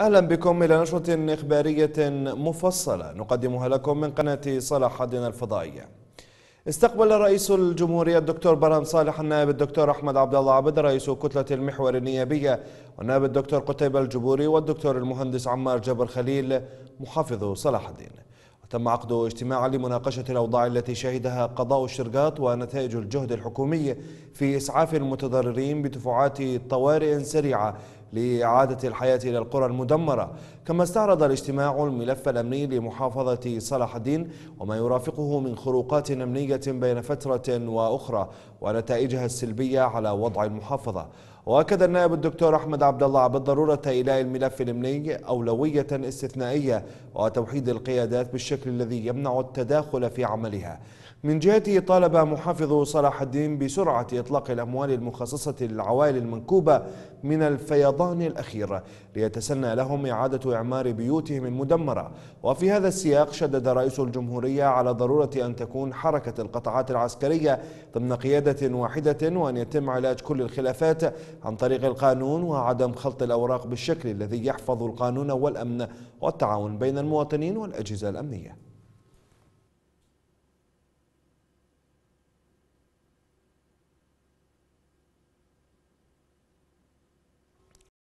أهلا بكم إلى نشرة إخبارية مفصلة نقدمها لكم من قناة صلاح الدين الفضائية استقبل رئيس الجمهورية الدكتور برهم صالح النائب الدكتور أحمد عبد الله عبد رئيس كتلة المحور النيابية والنائب الدكتور قتيبة الجبوري والدكتور المهندس عمار جبر خليل محافظ صلاح الدين وتم عقد اجتماع لمناقشة الأوضاع التي شهدها قضاء الشرقاط ونتائج الجهد الحكومي في إسعاف المتضررين بدفعات طوارئ سريعة لإعادة الحياة إلى القرى المدمرة كما استعرض الاجتماع الملف الأمني لمحافظة صلاح الدين وما يرافقه من خروقات أمنية بين فترة وأخرى ونتائجها السلبية على وضع المحافظة واكد النائب الدكتور احمد عبد الله بالضروره ايلاء الملف الامني اولويه استثنائيه وتوحيد القيادات بالشكل الذي يمنع التداخل في عملها من جهته طالب محافظ صلاح الدين بسرعه اطلاق الاموال المخصصه للعوائل المنكوبه من الفيضان الاخير ليتسنى لهم اعاده اعمار بيوتهم المدمره وفي هذا السياق شدد رئيس الجمهوريه على ضروره ان تكون حركه القطاعات العسكريه ضمن قياده واحده وان يتم علاج كل الخلافات عن طريق القانون وعدم خلط الأوراق بالشكل الذي يحفظ القانون والأمن والتعاون بين المواطنين والأجهزة الأمنية